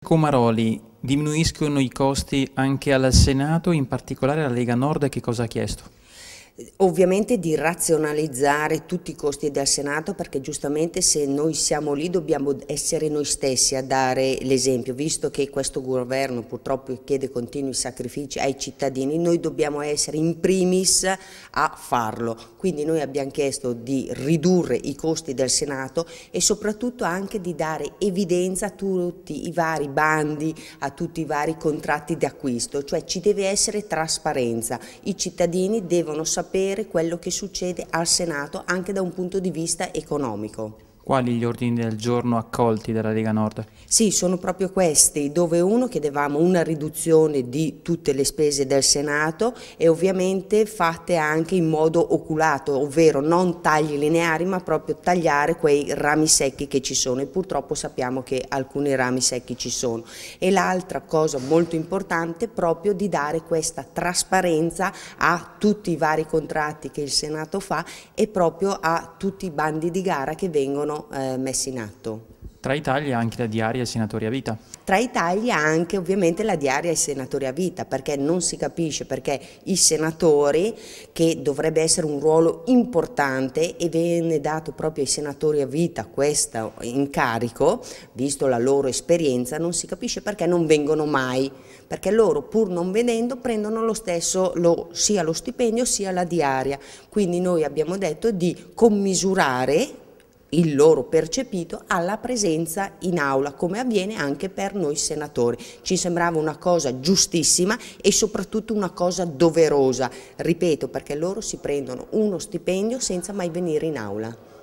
Comaroli, diminuiscono i costi anche al Senato, in particolare alla Lega Nord che cosa ha chiesto? Ovviamente di razionalizzare tutti i costi del Senato perché giustamente se noi siamo lì dobbiamo essere noi stessi a dare l'esempio, visto che questo governo purtroppo chiede continui sacrifici ai cittadini, noi dobbiamo essere in primis a farlo. Quindi noi abbiamo chiesto di ridurre i costi del Senato e soprattutto anche di dare evidenza a tutti i vari bandi, a tutti i vari contratti di acquisto, cioè ci deve essere trasparenza, i cittadini devono sapere sapere quello che succede al Senato anche da un punto di vista economico. Quali gli ordini del giorno accolti dalla Lega Nord? Sì, sono proprio questi, dove uno chiedevamo una riduzione di tutte le spese del Senato e ovviamente fatte anche in modo oculato, ovvero non tagli lineari ma proprio tagliare quei rami secchi che ci sono e purtroppo sappiamo che alcuni rami secchi ci sono. E l'altra cosa molto importante è proprio di dare questa trasparenza a tutti i vari contratti che il Senato fa e proprio a tutti i bandi di gara che vengono eh, messi in atto. Tra i tagli anche la diaria ai senatori a vita? Tra i tagli anche ovviamente la diaria ai senatori a vita perché non si capisce perché i senatori che dovrebbe essere un ruolo importante e viene dato proprio ai senatori a vita questo incarico visto la loro esperienza non si capisce perché non vengono mai perché loro pur non vedendo prendono lo stesso lo, sia lo stipendio sia la diaria quindi noi abbiamo detto di commisurare il loro percepito alla presenza in aula, come avviene anche per noi senatori. Ci sembrava una cosa giustissima e soprattutto una cosa doverosa, ripeto, perché loro si prendono uno stipendio senza mai venire in aula.